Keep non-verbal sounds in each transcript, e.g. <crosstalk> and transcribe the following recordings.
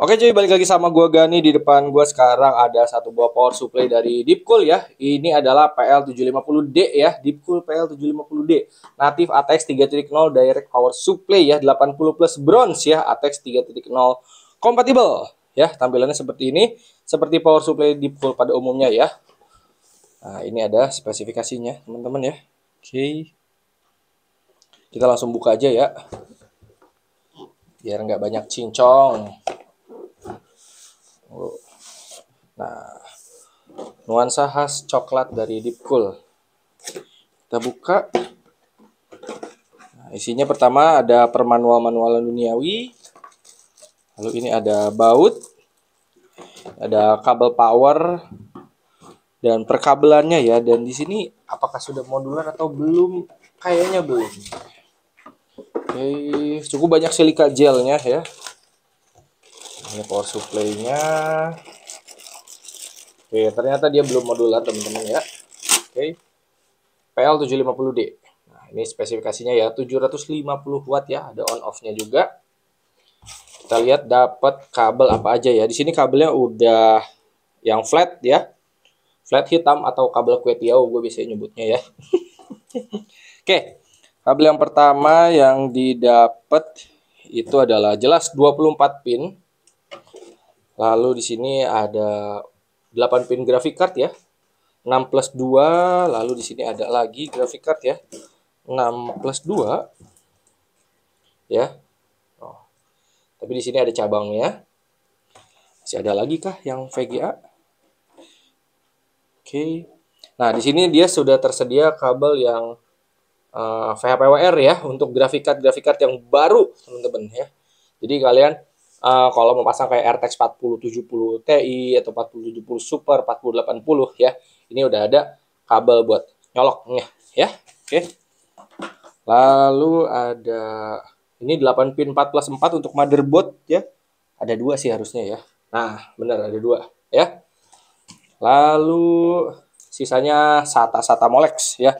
Oke cuy, balik lagi sama gue Gani. Di depan gue sekarang ada satu buah power supply dari Deepcool ya. Ini adalah PL750D ya, Deepcool PL750D. Native ATX 3.0 Direct Power Supply ya, 80 plus bronze ya, ATX 3.0 compatible ya. Tampilannya seperti ini, seperti power supply Deepcool pada umumnya ya. Nah, ini ada spesifikasinya teman-teman ya. Oke. Kita langsung buka aja ya. Biar nggak banyak cincong. Nah, nuansa khas coklat dari Deep Cool. Kita buka. Nah, isinya pertama ada permanual manual duniawi. Lalu ini ada baut. Ada kabel power dan perkabelannya ya dan di sini apakah sudah modular atau belum kayaknya belum oke cukup banyak silika gelnya ya ini power supply-nya Oke, ternyata dia belum modular teman-teman ya. Oke. PL750D. Nah, ini spesifikasinya ya 750 watt ya, ada on off-nya juga. Kita lihat dapat kabel apa aja ya. Di sini kabelnya udah yang flat ya. Flat hitam atau kabel kue gue bisa nyebutnya ya. <laughs> Oke. Kabel yang pertama yang didapat itu adalah jelas 24 pin. Lalu di sini ada 8 pin graphic card ya. 6 plus 2, lalu di sini ada lagi graphic card ya. 6 plus 2 ya. Oh. Tapi di sini ada cabangnya. Masih ada lagi kah yang VGA? Oke. Okay. Nah, di sini dia sudah tersedia kabel yang uh, eh, VHPWR ya untuk graphic card graphic card yang baru, teman-teman ya. Jadi kalian Uh, kalau mau pasang kayak RTX 4070 Ti atau 4070 Super, 4080 ya, ini udah ada kabel buat nyoloknya ya. Oke. Lalu ada ini 8 pin 4 plus 4 untuk motherboard ya. Ada dua sih harusnya ya. Nah, benar ada dua ya. Lalu sisanya SATA-SATA Molex ya.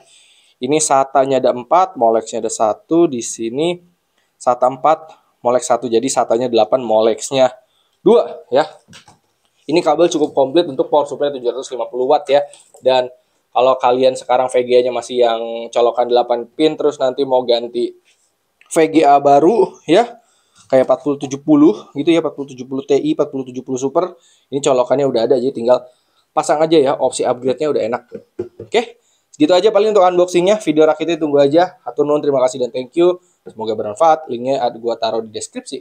Ini SATA-nya ada 4, Molex-nya ada satu di sini SATA 4, molek 1 jadi satanya 8 molexnya 2 ya ini kabel cukup komplit untuk power supply 750 watt ya dan kalau kalian sekarang VGA-nya masih yang colokan 8 pin terus nanti mau ganti VGA baru ya kayak 4070 gitu ya 4070 Ti 4070 Super ini colokannya udah ada jadi tinggal pasang aja ya opsi upgrade-nya udah enak oke okay? segitu aja paling untuk unboxingnya video rakitnya tunggu aja Atau nun terima kasih dan thank you Semoga bermanfaat. Linknya ada gue taruh di deskripsi.